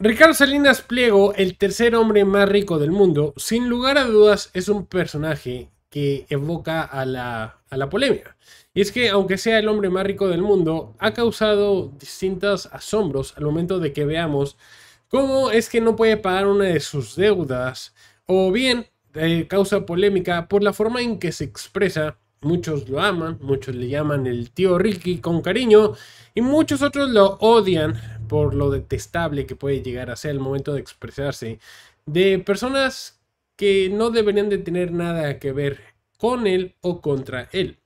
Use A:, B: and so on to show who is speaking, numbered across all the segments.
A: Ricardo Salinas Pliego, el tercer hombre más rico del mundo, sin lugar a dudas es un personaje que evoca a la, a la polémica. Y es que, aunque sea el hombre más rico del mundo, ha causado distintos asombros al momento de que veamos cómo es que no puede pagar una de sus deudas, o bien eh, causa polémica por la forma en que se expresa. Muchos lo aman, muchos le llaman el tío Ricky con cariño, y muchos otros lo odian por lo detestable que puede llegar a ser el momento de expresarse de personas que no deberían de tener nada que ver con él o contra él.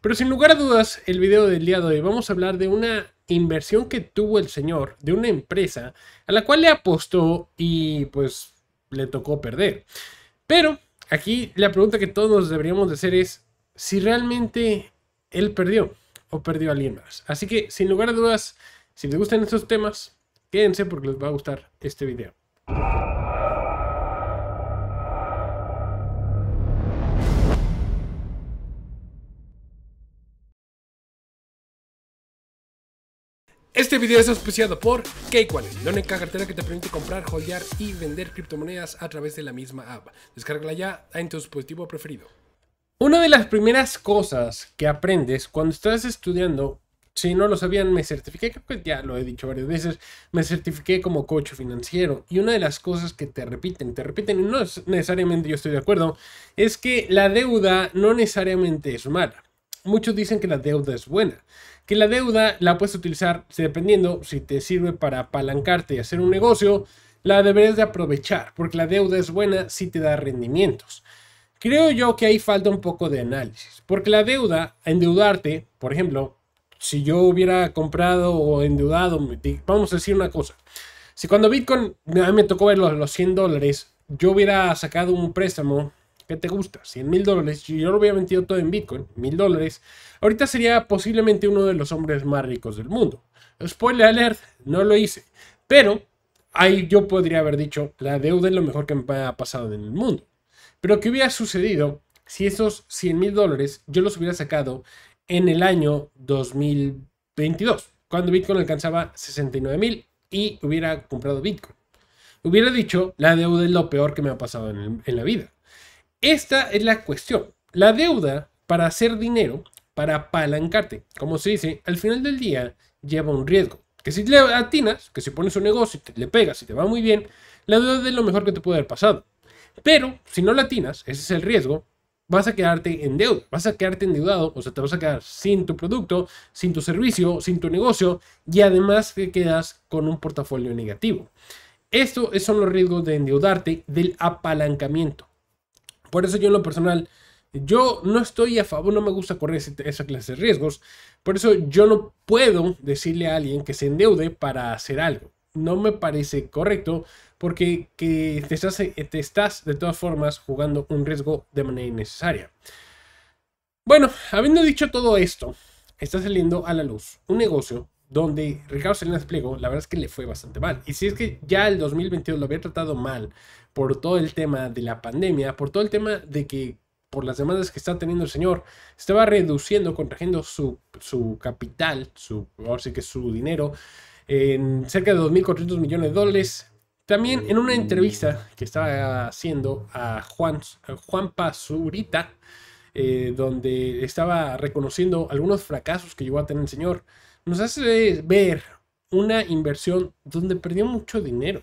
A: Pero sin lugar a dudas, el video del día de hoy vamos a hablar de una inversión que tuvo el señor, de una empresa a la cual le apostó y pues le tocó perder. Pero aquí la pregunta que todos deberíamos de hacer es si realmente él perdió o perdió a alguien más. Así que sin lugar a dudas, si les gustan estos temas, quédense porque les va a gustar este video. Este video es auspiciado por Cakewallet, la única cartera que te permite comprar, holdear y vender criptomonedas a través de la misma app. Descárgala ya en tu dispositivo preferido. Una de las primeras cosas que aprendes cuando estás estudiando si no lo sabían, me certifiqué, ya lo he dicho varias veces, me certifiqué como coach financiero. Y una de las cosas que te repiten, te repiten, y no es necesariamente yo estoy de acuerdo, es que la deuda no necesariamente es mala. Muchos dicen que la deuda es buena, que la deuda la puedes utilizar dependiendo si te sirve para apalancarte y hacer un negocio, la deberías de aprovechar, porque la deuda es buena si te da rendimientos. Creo yo que ahí falta un poco de análisis, porque la deuda, endeudarte, por ejemplo, si yo hubiera comprado o endeudado, vamos a decir una cosa, si cuando Bitcoin me tocó ver los, los 100 dólares, yo hubiera sacado un préstamo, ¿qué te gusta? 100 mil dólares, yo lo hubiera metido todo en Bitcoin, mil dólares, ahorita sería posiblemente uno de los hombres más ricos del mundo. Spoiler alert, no lo hice, pero ahí yo podría haber dicho, la deuda es lo mejor que me ha pasado en el mundo. Pero ¿qué hubiera sucedido si esos 100 mil dólares yo los hubiera sacado en el año 2022, cuando Bitcoin alcanzaba 69.000 y hubiera comprado Bitcoin. Hubiera dicho, la deuda es lo peor que me ha pasado en, en la vida. Esta es la cuestión. La deuda para hacer dinero, para apalancarte, como se dice, al final del día lleva un riesgo. Que si le atinas, que si pones un negocio y te, le pegas y te va muy bien, la deuda es lo mejor que te puede haber pasado. Pero si no la atinas, ese es el riesgo, vas a quedarte en deuda, vas a quedarte endeudado, o sea, te vas a quedar sin tu producto, sin tu servicio, sin tu negocio y además te quedas con un portafolio negativo. Estos son los riesgos de endeudarte del apalancamiento. Por eso yo en lo personal, yo no estoy a favor, no me gusta correr esa clase de riesgos. Por eso yo no puedo decirle a alguien que se endeude para hacer algo. No me parece correcto porque que eh, te, estás, de todas formas jugando un riesgo de manera innecesaria. Bueno, habiendo dicho todo esto, está saliendo a la luz un negocio donde Ricardo Salinas Pliego, la verdad es que le fue bastante mal. Y si es que ya el 2022 lo había tratado mal por todo el tema de la pandemia, por todo el tema de que por las demandas que está teniendo el señor, estaba reduciendo, contrayendo su, capital, su, ahora que su dinero, en cerca de 2.400 millones de dólares, también en una entrevista que estaba haciendo a Juan, Juan Pazurita, eh, donde estaba reconociendo algunos fracasos que llegó a tener el señor, nos hace ver una inversión donde perdió mucho dinero.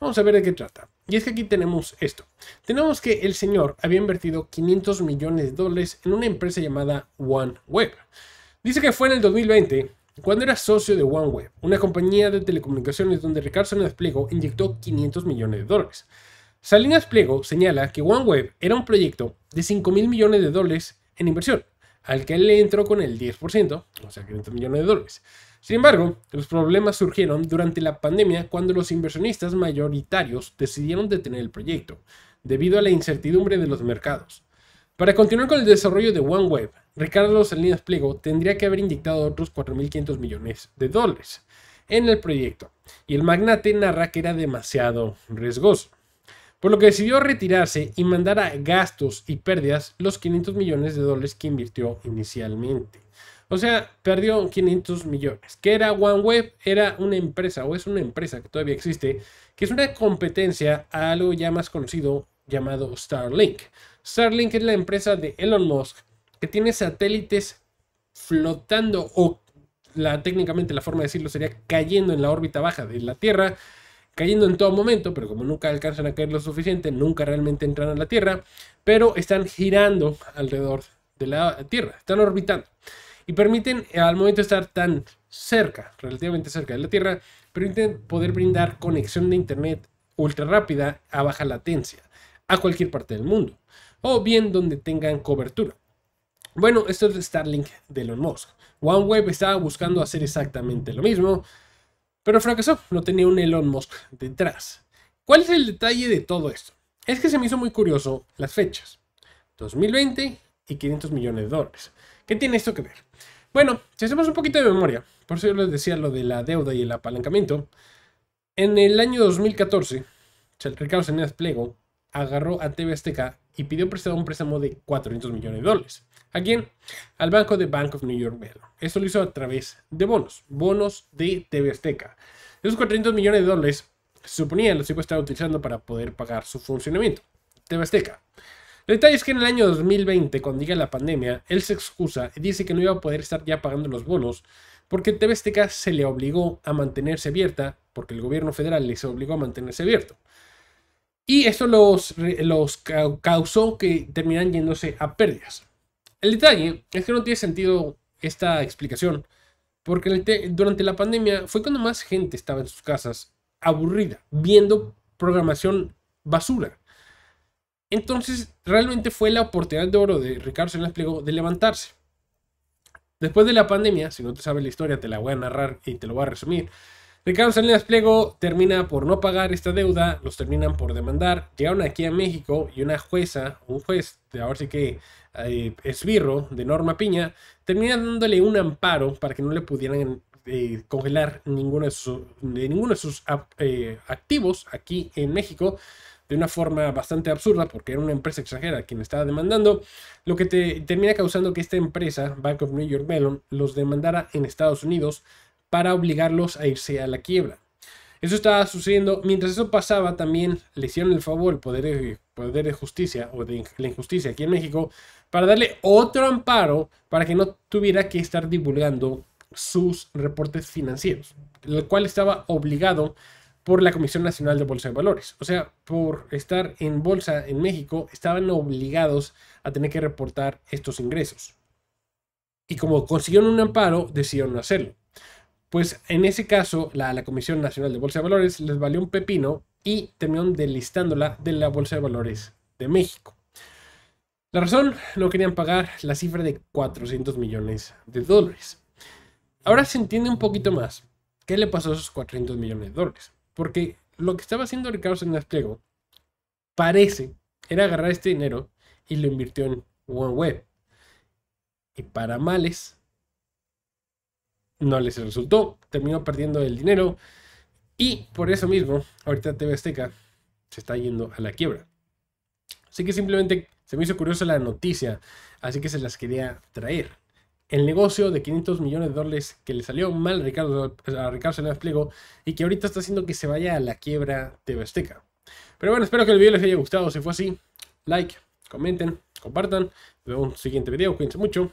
A: Vamos a ver de qué trata. Y es que aquí tenemos esto. Tenemos que el señor había invertido 500 millones de dólares en una empresa llamada OneWeb. Dice que fue en el 2020 cuando era socio de OneWeb, una compañía de telecomunicaciones donde Ricardo Pliego inyectó 500 millones de dólares. Salinas Pliego señala que OneWeb era un proyecto de 5 mil millones de dólares en inversión, al que él le entró con el 10%, o sea, 500 millones de dólares. Sin embargo, los problemas surgieron durante la pandemia cuando los inversionistas mayoritarios decidieron detener el proyecto, debido a la incertidumbre de los mercados. Para continuar con el desarrollo de OneWeb, Ricardo Salinas Pliego tendría que haber inyectado otros 4.500 millones de dólares en el proyecto, y el magnate narra que era demasiado riesgoso, por lo que decidió retirarse y mandar a gastos y pérdidas los 500 millones de dólares que invirtió inicialmente. O sea, perdió 500 millones. Que era OneWeb, era una empresa o es una empresa que todavía existe, que es una competencia a algo ya más conocido llamado Starlink. Starlink es la empresa de Elon Musk que tiene satélites flotando o la, técnicamente la forma de decirlo sería cayendo en la órbita baja de la Tierra, cayendo en todo momento, pero como nunca alcanzan a caer lo suficiente, nunca realmente entran a la Tierra, pero están girando alrededor de la Tierra, están orbitando y permiten al momento estar tan cerca, relativamente cerca de la Tierra, permiten poder brindar conexión de Internet ultra rápida a baja latencia a cualquier parte del mundo o bien donde tengan cobertura. Bueno, esto es el Starlink de Elon Musk. OneWeb estaba buscando hacer exactamente lo mismo, pero fracasó, no tenía un Elon Musk detrás. ¿Cuál es el detalle de todo esto? Es que se me hizo muy curioso las fechas. 2020 y 500 millones de dólares. ¿Qué tiene esto que ver? Bueno, si hacemos un poquito de memoria, por si yo les decía lo de la deuda y el apalancamiento, en el año 2014, Ricardo en Plego agarró a TV Azteca y pidió prestado un préstamo de 400 millones de dólares. ¿A quién? Al banco de Bank of New York Mellon. Eso lo hizo a través de bonos, bonos de TV Azteca. Esos 400 millones de dólares se suponía los a estar utilizando para poder pagar su funcionamiento. TV Azteca. El detalle es que en el año 2020, cuando llega la pandemia, él se excusa y dice que no iba a poder estar ya pagando los bonos porque TV Azteca se le obligó a mantenerse abierta, porque el gobierno federal les obligó a mantenerse abierto. Y esto los, los causó que terminan yéndose a pérdidas. El detalle es que no tiene sentido esta explicación, porque durante la pandemia fue cuando más gente estaba en sus casas, aburrida, viendo programación basura. Entonces, realmente fue la oportunidad de oro de Ricardo Salinas Pliego de levantarse. Después de la pandemia, si no te sabes la historia, te la voy a narrar y te lo voy a resumir. Ricardo Salinas Pliego termina por no pagar esta deuda, los terminan por demandar, llegaron aquí a México y una jueza, un juez, de ahora sí que eh, esbirro de Norma Piña, termina dándole un amparo para que no le pudieran eh, congelar ninguno de sus, ninguno de sus eh, activos aquí en México de una forma bastante absurda porque era una empresa extranjera quien estaba demandando, lo que termina causando que esta empresa, Bank of New York Mellon, los demandara en Estados Unidos para obligarlos a irse a la quiebra. Eso estaba sucediendo. Mientras eso pasaba, también le hicieron el favor el Poder poder de justicia o de la injusticia aquí en México para darle otro amparo para que no tuviera que estar divulgando sus reportes financieros, lo cual estaba obligado por la Comisión Nacional de Bolsa de Valores. O sea, por estar en bolsa en México, estaban obligados a tener que reportar estos ingresos. Y como consiguieron un amparo, decidieron hacerlo. Pues en ese caso, la, la Comisión Nacional de Bolsa de Valores les valió un pepino y terminó delistándola de la Bolsa de Valores de México. La razón, no querían pagar la cifra de 400 millones de dólares. Ahora se entiende un poquito más qué le pasó a esos 400 millones de dólares. Porque lo que estaba haciendo Ricardo Sánchez Pliego parece era agarrar este dinero y lo invirtió en OneWeb. Y para males, no les resultó. Terminó perdiendo el dinero. Y por eso mismo, ahorita TV Azteca se está yendo a la quiebra. Así que simplemente se me hizo curiosa la noticia, así que se las quería traer. El negocio de 500 millones de dólares que le salió mal a Ricardo, a Ricardo Salinas Pliego y que ahorita está haciendo que se vaya a la quiebra TV Azteca. Pero bueno, espero que el video les haya gustado. Si fue así, like, comenten, compartan. Nos un siguiente video. Cuídense mucho.